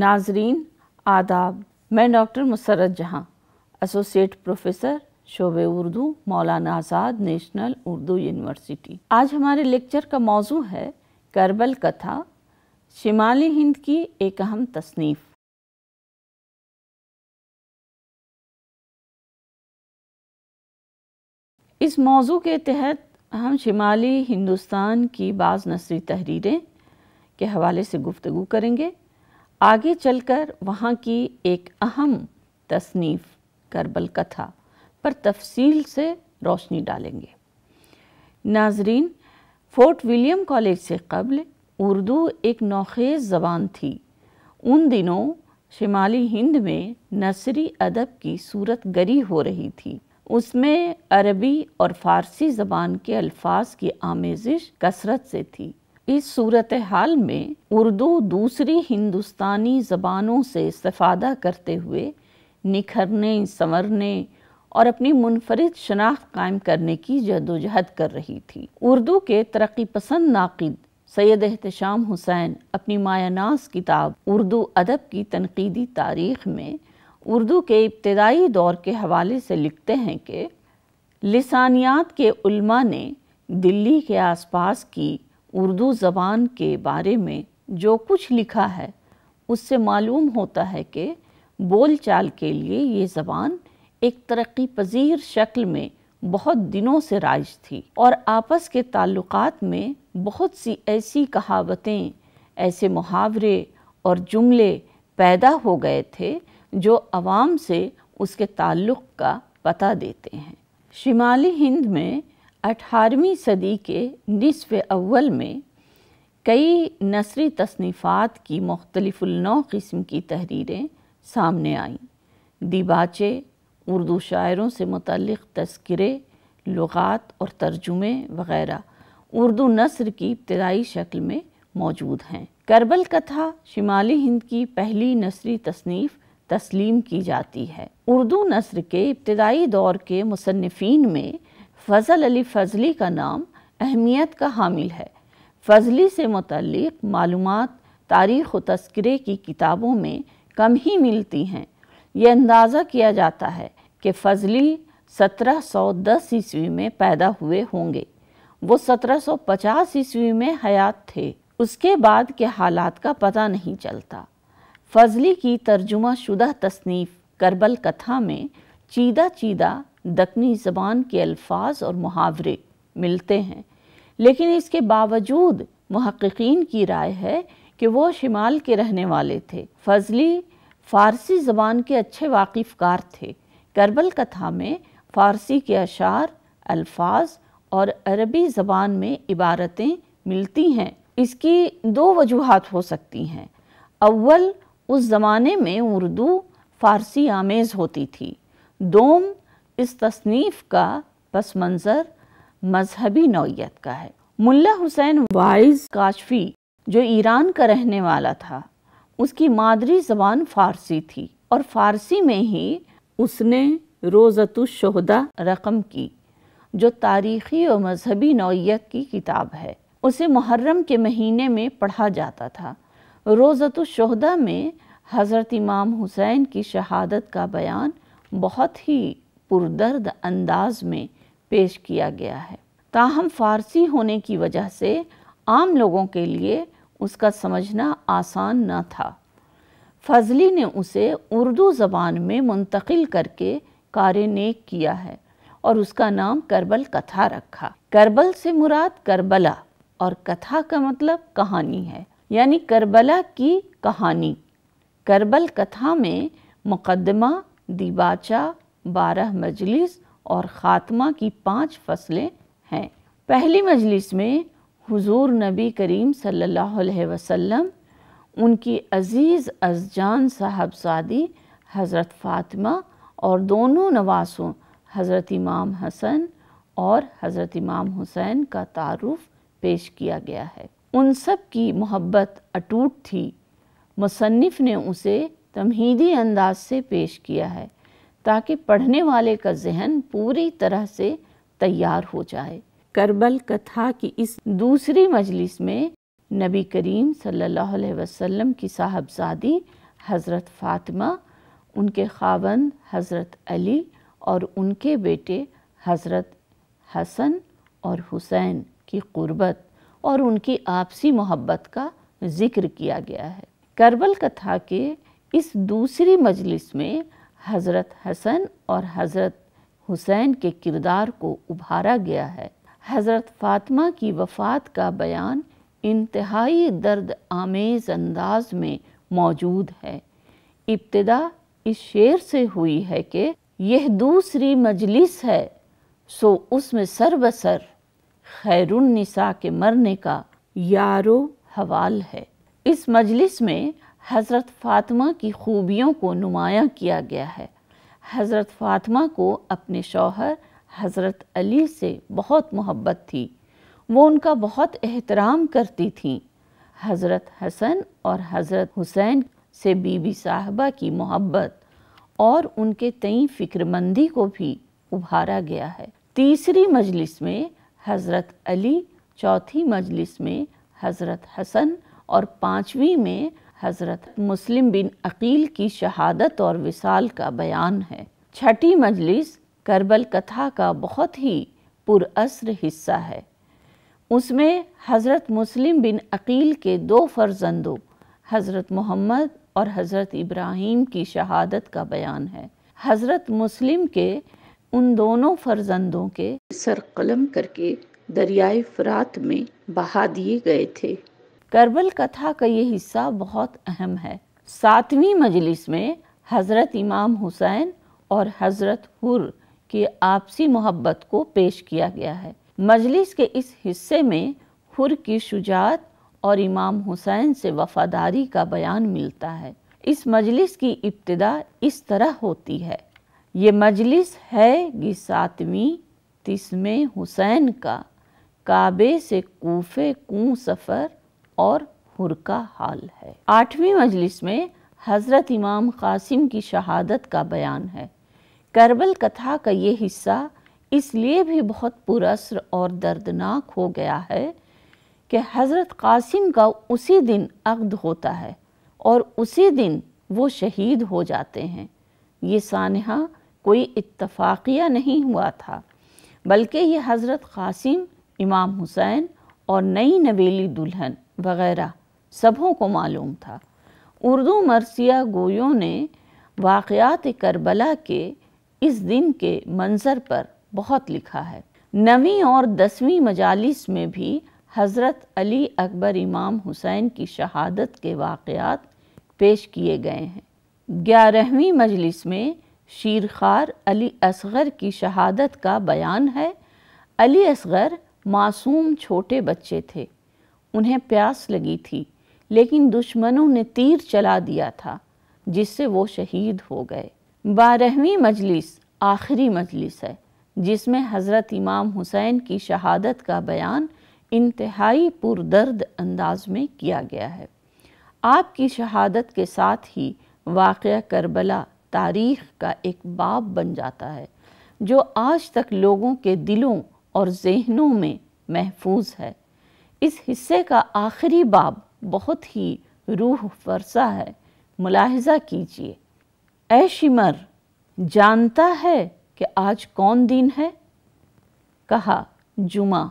नाजरीन आदाब मैं डॉक्टर मुसरत जहाँ एसोसिएट प्रोफेसर शोबे उर्दू मौलाना आज़ाद नेशनल उर्दू यूनिवर्सिटी आज हमारे लेक्चर का मौजू है करबल कथा शिमाली हिंद की एक अहम तसनीफ़ इस मौजू के तहत हम शिमाली हिंदुस्तान की बाज़ नसरी तहरीरें के हवाले से गुफ्तु करेंगे आगे चलकर वहाँ की एक अहम तसनीफ़ करबल कथा पर तफसील से रोशनी डालेंगे नाजरीन फोर्ट विलियम कॉलेज से कबल उर्दू एक नौखेज़ ज़बान थी उन दिनों शिमाली हिंद में नसरी अदब की सूरत गरी हो रही थी उसमें अरबी और फ़ारसी ज़बान के अल्फाज की आमेजिश कसरत से थी इस सूरत हाल में उर्दू दूसरी हिंदुस्तानी ज़बानों से इस्तादा करते हुए निखरने संवरने और अपनी मुनफरद शनाख्त कायम करने की जदोजहद कर रही थी उर्दू के तरक्की पसंद नाकद सैद एहतम हुसैन अपनी मायानास किताब उर्दू अदब की तनकीदी तारीख में उर्दू के इब्तदाई दौर के हवाले से लिखते हैं कि लसानियात के उल्मा ने दिल्ली के आसपास की उर्दू ज़बान के बारे में जो कुछ लिखा है उससे मालूम होता है कि बोलचाल के लिए ये ज़बान एक तरक्की पजीर शक्ल में बहुत दिनों से राज थी और आपस के ताल्लुकात में बहुत सी ऐसी कहावतें ऐसे मुहावरे और जुमले पैदा हो गए थे जो आवाम से उसके ताल्लुक़ का पता देते हैं शिमाली हिंद में 18वीं सदी के निसफ अव्वल में कई नसरी तसनीफ़ात की मुख्तलफ़ुलनौ किस्म की तहरीरें सामने आईं दिबाचे उर्दू शायरों से मुतल तस्करे लगात और तर्जुमे वगैरह उर्दू नसर की इब्तदाई शक्ल में मौजूद हैं करबल कथा शिमाली हिंद की पहली नसरी तसनीफ़ तस्लीम की जाती है उर्दू नसर के इब्तदाई दौर के मुसनफ़ीन में फ़जल अली फ़जली का नाम अहमियत का हामिल है फ़जली से मतलब मालूम तारीख़ व तस्करे की किताबों में कम ही मिलती हैं यह अंदाज़ा किया जाता है कि फ़जली 1710 ईस्वी में पैदा हुए होंगे वो 1750 ईस्वी में हयात थे उसके बाद के हालात का पता नहीं चलता फजली की तर्जुमा शुदा तसनीफ़ करबल कथा में चीदा चीदा दकनी ज़बान के अल्फाज और मुहावरे मिलते हैं लेकिन इसके बावजूद महक्कीन की राय है कि वो शिमाल के रहने वाले थे फजली फ़ारसी ज़बान के अच्छे वाकिफ़कार थे करबल कथा में फ़ारसी के अशार अल्फाज और अरबी ज़बान में इबारतें मिलती हैं इसकी दो वजूहत हो सकती हैं अव्वल उस ज़माने में उर्दू फ़ारसी आमेज़ होती थी दोम इस तसनीफ़ का पस मंज़र मजहबी नौीयत का है मुल्ला हुसैन वाइज काशफी जो ईरान का रहने वाला था उसकी मादरी ज़बान फ़ारसी थी और फ़ारसी में ही उसने रोज़तुशहदा रकम की जो तारीख़ी और मजहबी नौीयत की किताब है उसे मुहर्रम के महीने में पढ़ा जाता था रोज़त शहदा में हज़रत इमाम हुसैन की शहादत का बयान बहुत ही पुरदर्द अंदाज में पेश किया गया है ताहम फ़ारसी होने की वजह से आम लोगों के लिए उसका समझना आसान न था फजली ने उसे उर्दू ज़बान में मुंतकिल करके कार नेक किया है और उसका नाम करबल कथा रखा करबल से मुराद करबला और कथा का मतलब कहानी है यानी करबला की कहानी करबल कथा में मुकदमा दीबाचा बारह मजलिस और ख़ात्मा की पांच फसलें हैं पहली मजलिस में हुजूर नबी करीम सल्लल्लाहु अलैहि वसल्लम उनकी अज़ीज़ साहब साहबजादी हज़रत फ़ातिमा और दोनों नवासों हज़रत इमाम हसन और हज़रत इमाम हुसैन का तारुफ पेश किया गया है उन सब की मोहब्बत अटूट थी मुसनफ़ ने उसे तमहीदी अंदाज से पेश किया है ताकि पढ़ने वाले का जहन पूरी तरह से तैयार हो जाए करबल कथा की इस दूसरी मजलिस में नबी करीम सल्लल्लाहु अलैहि वसल्लम की साहबजादी हज़रत फ़ातिमा उनके खावंद हज़रत अली और उनके बेटे हज़रत हसन और हुसैन की क़ुरबत और उनकी आपसी मोहब्बत का जिक्र किया गया है करबल कथा के इस दूसरी मजलिस में हज़रत हसन और हज़रत हुसैन के किरदार को उभारा गया है हज़रत फ़ातिमा की वफ़ात का बयान इंतहाई दर्द आमेज अंदाज में मौजूद है इब्तदा इस शेर से हुई है कि यह दूसरी मजलिस है सो उसमें सर बसर खैरुन्निसा के मरने का यारो हवाल है इस मजलिस में हज़रत फ़ातिमा की खूबियों को नुमाया किया गया है हज़रत फ़ातिमा को अपने शौहर हज़रत अली से बहुत मोहब्बत थी वो उनका बहुत एहतराम करती थीं हज़रत हसन और हज़रत हुसैन से बीबी साहबा की मोहब्बत और उनके तई फ़िक्रमंदी को भी उभारा गया है तीसरी मजलिस में हज़रत अली चौथी मजलिस में हज़रत हसन और पाँचवीं में हज़रत मुस्लिम बिन अकील की शहादत और विसाल का बयान है छठी मजलिस करबल कथा का बहुत ही पुरअसर हिस्सा है उसमें हज़रत मुस्लिम बिन अकील के दो फर्जंदों हज़रत मोहम्मद और हज़रत इब्राहिम की शहादत का बयान है हज़रत मुस्लिम के उन दोनों फर्जंदों के सर कलम करके दरियाए फरात में बहा दिए गए थे करबल कथा का ये हिस्सा बहुत अहम है सातवीं मजलिस में हज़रत इमाम हुसैन और हज़रत हुर की आपसी मोहब्बत को पेश किया गया है मजलिस के इस हिस्से में हुर की शुजात और इमाम हुसैन से वफ़ादारी का बयान मिलता है इस मजलिस की इब्तदा इस तरह होती है ये मजलिस है कि सातवीं तिसमें हुसैन का काबे से कोफे कूँ सफ़र और हुर का हाल है आठवीं मजलिस में हज़रत इमाम कासिम की शहादत का बयान है करबल कथा का ये हिस्सा इसलिए भी बहुत पुरस्र और दर्दनाक हो गया है कि हज़रत कासिम का उसी दिन अक्द होता है और उसी दिन वो शहीद हो जाते हैं ये सानहा कोई इतफाक़िया नहीं हुआ था बल्कि ये हज़रत कासिम इमाम हुसैन और नई नवेली दुल्हन वगैरह सबों को मालूम था उर्दू मरसिया गोयों ने वाक़ात करबला के इस दिन के मंज़र पर बहुत लिखा है नवी और दसवीं मजालिस में भी हज़रत अली अकबर इमाम हुसैन की शहादत के वाक़ात पेश किए गए हैं ग्यारहवीं मजलिस में शीरखार अली असगर की शहादत का बयान है अली असगर मासूम छोटे बच्चे थे उन्हें प्यास लगी थी लेकिन दुश्मनों ने तीर चला दिया था जिससे वो शहीद हो गए बारहवीं मजलिस आखिरी मजलिस है जिसमें हज़रत इमाम हुसैन की शहादत का बयान इंतहाई पुरदर्द अंदाज में किया गया है आपकी शहादत के साथ ही वाक़ करबला तारीख का एक बाब बन जाता है जो आज तक लोगों के दिलों और जहनों में महफूज है इस हिस्से का आखिरी बाब बहुत ही रूह फरसा है मुलाहजा कीजिए ऐशिमर जानता है कि आज कौन दिन है कहा जुमा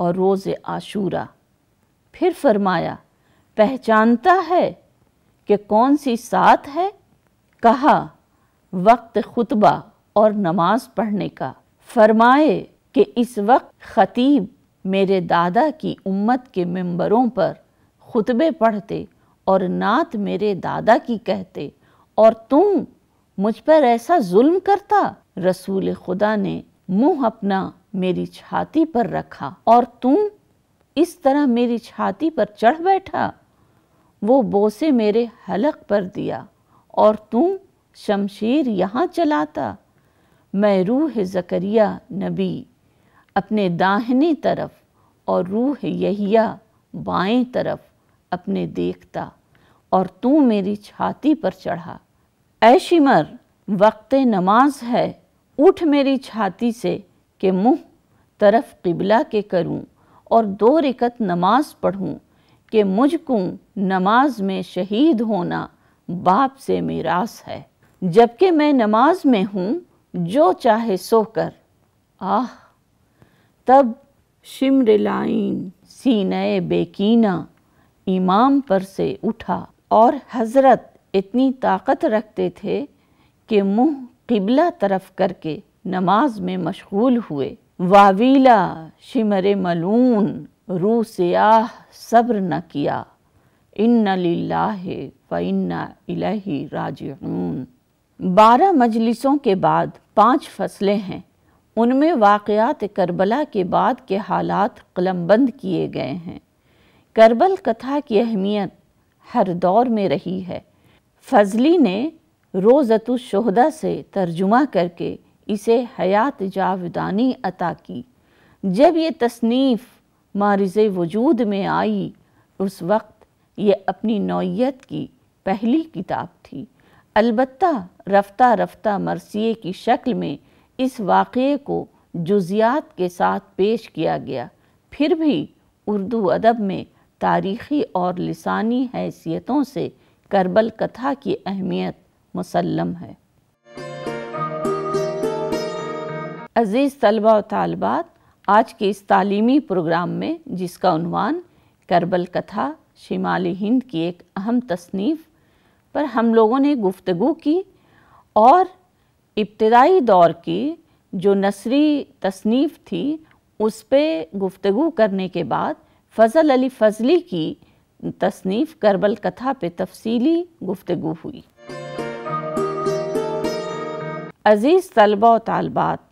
और रोज़ आशूरा फिर फरमाया पहचानता है कि कौन सी सात है कहा वक्त खुतबा और नमाज पढ़ने का फरमाए कि इस वक्त ख़तीब मेरे दादा की उम्मत के मेंबरों पर खुतबे पढ़ते और नात मेरे दादा की कहते और तुम मुझ पर ऐसा जुल्म करता रसूल खुदा ने मुंह अपना मेरी छाती पर रखा और तुम इस तरह मेरी छाती पर चढ़ बैठा वो बोसे मेरे हलक पर दिया और तू शमशीर यहाँ चलाता मैं रूह ज़करिया नबी अपने दाहिने तरफ और रूह यहिया बाएं तरफ अपने देखता और तू मेरी छाती पर चढ़ा ऐशिमर वक्त नमाज है उठ मेरी छाती से कि मुँह तरफ किबला के करूं और दो रिकत नमाज पढ़ूं कि मुझको नमाज में शहीद होना बाप से मीरास है जबकि मैं नमाज में हूँ जो चाहे सो कर आह तब शिमर लाइन सीनए बेकीना इमाम पर से उठा और हज़रत इतनी ताकत रखते थे कि मुंह किबला तरफ करके नमाज में मशगूल हुए वावीला शिमर मलून रू से आह सब्र न किया इन्ना लिल्लाह व इन्ना इलही राजिऊन बारह मजलिसों के बाद पांच फसलें हैं उनमें वाक़ात करबला के बाद के हालात कलमबंद किए गए हैं करबल कथा की अहमियत हर दौर में रही है फजली ने रोज़तुलशहदा से तर्जुमा करके इसे हयात जावदानी अता की जब ये तसनीफ़ मारज वजूद में आई उस वक्त ये अपनी नौीयत की पहली किताब थी अलबत् रफ्ता रफ्ता मरसिए की शक्ल में इस वाक़े को जुजियात के साथ पेश किया गया फिर भी उर्दू अदब में तारीख़ी और लसानी हैसियतों से करबल कथा की अहमियत मुसलम है अज़ीज़ तलबा तलबात आज के इस तालीमी प्रोग्राम में जिसका करबल कथा शिमाली हिंद की एक अहम तसनीफ़ पर हम लोगों ने गुफ्तु की और इब्तदाई दौर की जो नसरी तसनीफ़ थी उस पर गुफ्तु करने के बाद फ़ज़ल अली फ़जली की तसनीफ़ करबल कथा पे तफसीली गुफ्तु हुई अज़ीज़ तलबा और तलबात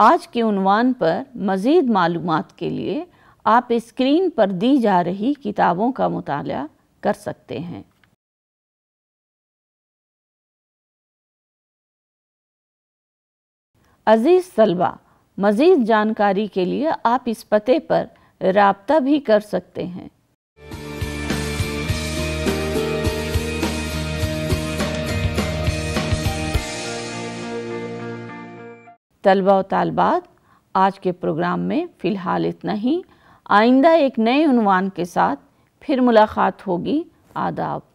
आज के उनवान पर मज़ीद मालूम के लिए आप स्क्रीन पर दी जा रही किताबों का मुताला कर सकते हैं अजीज़ तलबा मज़ीद जानकारी के लिए आप इस पते पर रबता भी कर सकते हैं तलबा व तलबात आज के प्रोग्राम में फ़िलहाल इतना ही आइंदा एक नए उनवान के साथ फिर मुलाकात होगी आदाब